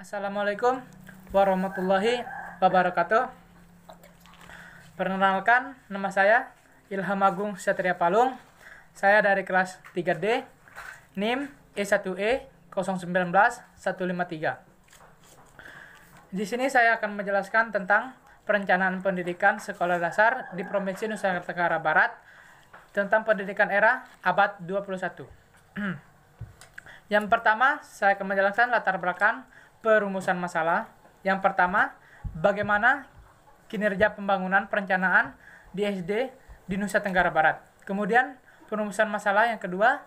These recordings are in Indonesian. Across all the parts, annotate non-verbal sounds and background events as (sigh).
Assalamualaikum warahmatullahi wabarakatuh. Perkenalkan, nama saya Ilham Agung Satria Palung. Saya dari kelas 3D, NIM E1E 153. Di sini saya akan menjelaskan tentang perencanaan pendidikan sekolah dasar di Provinsi Nusa Tenggara Barat tentang pendidikan era abad 21. (clears throat) Yang pertama, saya akan menjelaskan latar belakang perumusan masalah. Yang pertama, bagaimana kinerja pembangunan perencanaan di SD di Nusa Tenggara Barat. Kemudian perumusan masalah yang kedua,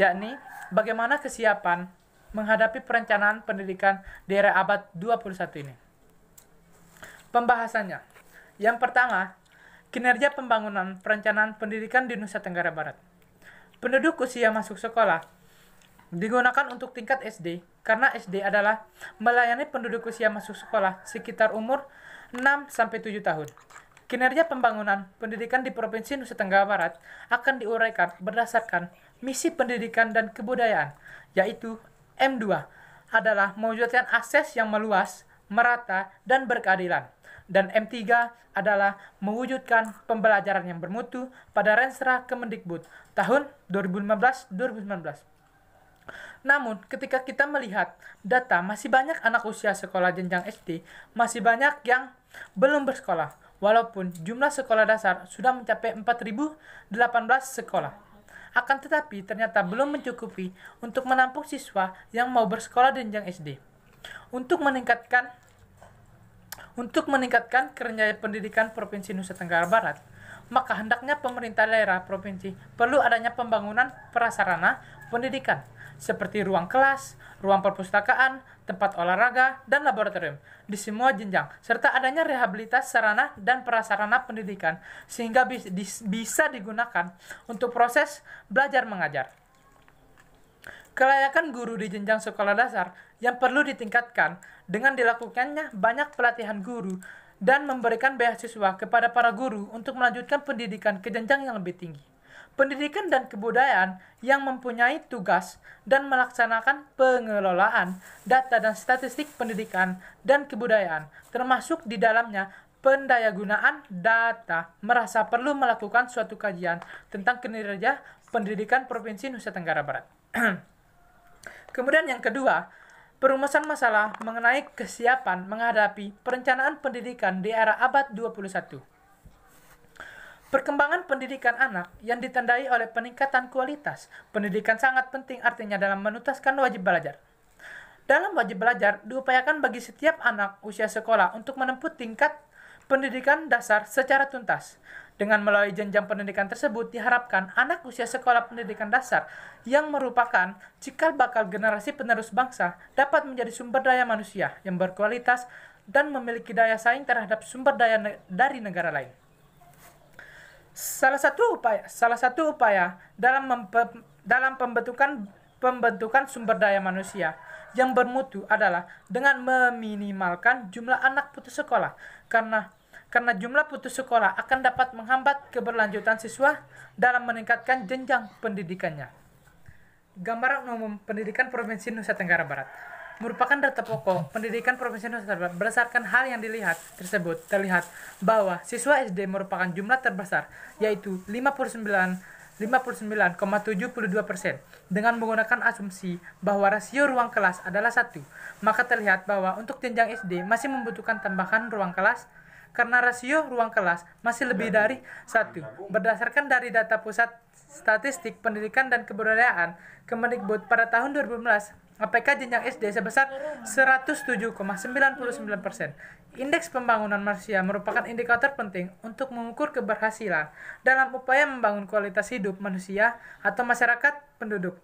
yakni bagaimana kesiapan menghadapi perencanaan pendidikan di era abad 21 ini. Pembahasannya. Yang pertama, kinerja pembangunan perencanaan pendidikan di Nusa Tenggara Barat. Penduduk usia masuk sekolah digunakan untuk tingkat SD karena SD adalah melayani penduduk usia masuk sekolah sekitar umur 6 sampai 7 tahun. Kinerja pembangunan pendidikan di Provinsi Nusa Tenggara Barat akan diuraikan berdasarkan misi pendidikan dan kebudayaan, yaitu M2 adalah mewujudkan akses yang meluas, merata, dan berkeadilan. Dan M3 adalah mewujudkan pembelajaran yang bermutu pada Renstra Kemendikbud tahun 2015-2019. Namun, ketika kita melihat data, masih banyak anak usia sekolah jenjang SD, masih banyak yang belum bersekolah, walaupun jumlah sekolah dasar sudah mencapai 4.018 sekolah. Akan tetapi, ternyata belum mencukupi untuk menampung siswa yang mau bersekolah jenjang SD. Untuk meningkatkan untuk meningkatkan kerja pendidikan Provinsi Nusa Tenggara Barat, maka hendaknya pemerintah daerah provinsi perlu adanya pembangunan prasarana pendidikan seperti ruang kelas, ruang perpustakaan, tempat olahraga, dan laboratorium di semua jenjang, serta adanya rehabilitasi sarana dan prasarana pendidikan sehingga bisa digunakan untuk proses belajar mengajar. Kelayakan guru di jenjang sekolah dasar yang perlu ditingkatkan dengan dilakukannya banyak pelatihan guru dan memberikan beasiswa kepada para guru untuk melanjutkan pendidikan ke jenjang yang lebih tinggi pendidikan dan kebudayaan yang mempunyai tugas dan melaksanakan pengelolaan data dan statistik pendidikan dan kebudayaan, termasuk di dalamnya pendayagunaan data, merasa perlu melakukan suatu kajian tentang kinerja pendidikan Provinsi Nusa Tenggara Barat. (clears throat) Kemudian yang kedua, Perumusan masalah mengenai kesiapan menghadapi perencanaan pendidikan di era abad 21. Perkembangan pendidikan anak yang ditandai oleh peningkatan kualitas pendidikan sangat penting artinya dalam menutaskan wajib belajar. Dalam wajib belajar diupayakan bagi setiap anak usia sekolah untuk menempuh tingkat pendidikan dasar secara tuntas. Dengan melalui jenjang pendidikan tersebut diharapkan anak usia sekolah pendidikan dasar yang merupakan cikal bakal generasi penerus bangsa dapat menjadi sumber daya manusia yang berkualitas dan memiliki daya saing terhadap sumber daya ne dari negara lain. Salah satu upaya, salah satu upaya dalam mempe, dalam pembentukan pembentukan sumber daya manusia yang bermutu adalah dengan meminimalkan jumlah anak putus sekolah karena karena jumlah putus sekolah akan dapat menghambat keberlanjutan siswa dalam meningkatkan jenjang pendidikannya. Gambaran umum pendidikan Provinsi Nusa Tenggara Barat merupakan data pokok pendidikan profesional berdasarkan hal yang dilihat tersebut terlihat bahwa siswa SD merupakan jumlah terbesar yaitu 59,72 persen dengan menggunakan asumsi bahwa rasio ruang kelas adalah satu maka terlihat bahwa untuk jenjang SD masih membutuhkan tambahan ruang kelas karena rasio ruang kelas masih lebih dari satu. Berdasarkan dari data Pusat Statistik Pendidikan dan Kebudayaan Kemendikbud pada tahun 2015 APK jenjang SD sebesar 107,99%. Indeks pembangunan manusia merupakan indikator penting untuk mengukur keberhasilan dalam upaya membangun kualitas hidup manusia atau masyarakat penduduk.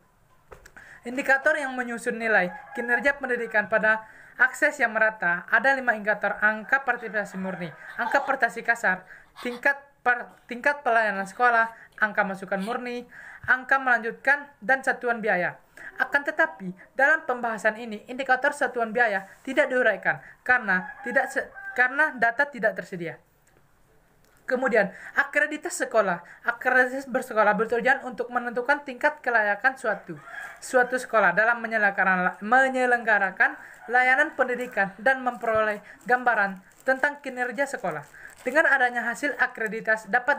Indikator yang menyusun nilai kinerja pendidikan pada akses yang merata ada lima indikator angka partisipasi murni, angka partisipasi kasar, tingkat per tingkat pelayanan sekolah, angka masukan murni, angka melanjutkan, dan satuan biaya. Akan tetapi, dalam pembahasan ini, indikator satuan biaya tidak diuraikan karena tidak karena data tidak tersedia. Kemudian, akreditasi sekolah. Akreditasi bersekolah bertujuan untuk menentukan tingkat kelayakan suatu suatu sekolah dalam menyelenggarakan, menyelenggarakan layanan pendidikan dan memperoleh gambaran tentang kinerja sekolah. Dengan adanya hasil akreditasi dapat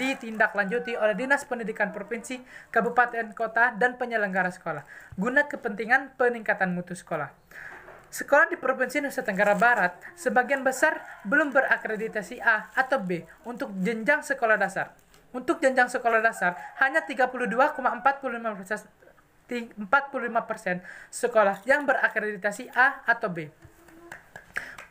ditindaklanjuti oleh Dinas Pendidikan Provinsi, Kabupaten Kota, dan penyelenggara sekolah guna kepentingan peningkatan mutu sekolah. Sekolah di Provinsi Nusa Tenggara Barat sebagian besar belum berakreditasi A atau B untuk jenjang sekolah dasar. Untuk jenjang sekolah dasar, hanya 32,45 45% sekolah yang berakreditasi A atau B.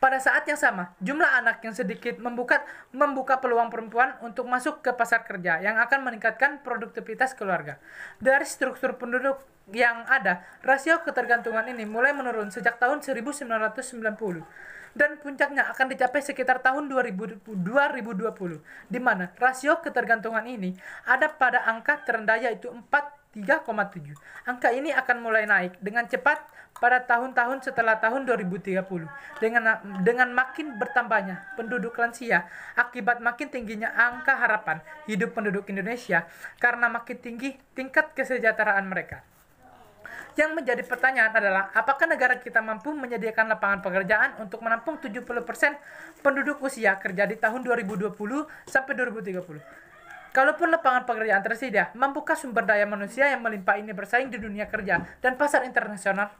Pada saat yang sama, jumlah anak yang sedikit membuka membuka peluang perempuan untuk masuk ke pasar kerja yang akan meningkatkan produktivitas keluarga. Dari struktur penduduk yang ada, rasio ketergantungan ini mulai menurun sejak tahun 1990 dan puncaknya akan dicapai sekitar tahun 2000, 2020 di mana rasio ketergantungan ini ada pada angka terendah yaitu 4 3,7. Angka ini akan mulai naik dengan cepat pada tahun-tahun setelah tahun 2030 dengan dengan makin bertambahnya penduduk lansia akibat makin tingginya angka harapan hidup penduduk Indonesia karena makin tinggi tingkat kesejahteraan mereka. Yang menjadi pertanyaan adalah apakah negara kita mampu menyediakan lapangan pekerjaan untuk menampung 70% penduduk usia kerja di tahun 2020 sampai 2030? Kalaupun lapangan pekerjaan tersedia, mampukah sumber daya manusia yang melimpah ini bersaing di dunia kerja dan pasar internasional?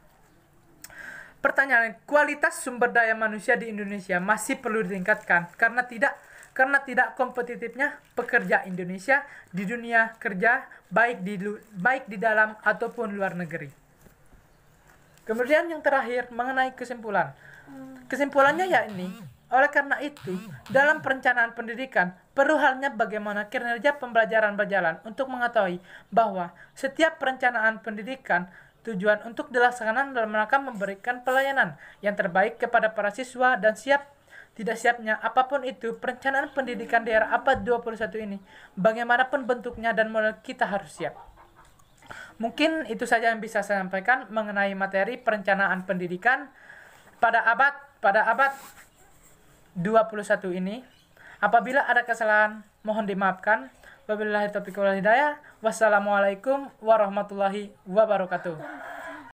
Pertanyaan, kualitas sumber daya manusia di Indonesia masih perlu ditingkatkan karena tidak karena tidak kompetitifnya pekerja Indonesia di dunia kerja baik di baik di dalam ataupun luar negeri. Kemudian yang terakhir mengenai kesimpulan. Kesimpulannya ya ini, oleh karena itu dalam perencanaan pendidikan Perlu halnya bagaimana kinerja pembelajaran berjalan untuk mengetahui bahwa setiap perencanaan pendidikan tujuan untuk dilaksanakan dalam rangka memberikan pelayanan yang terbaik kepada para siswa dan siap tidak siapnya apapun itu perencanaan pendidikan daerah era abad 21 ini bagaimanapun bentuknya dan model kita harus siap mungkin itu saja yang bisa saya sampaikan mengenai materi perencanaan pendidikan pada abad pada abad 21 ini Apabila ada kesalahan, mohon dimaafkan. Wabillahi taufiq wal hidayah. Wassalamualaikum warahmatullahi wabarakatuh.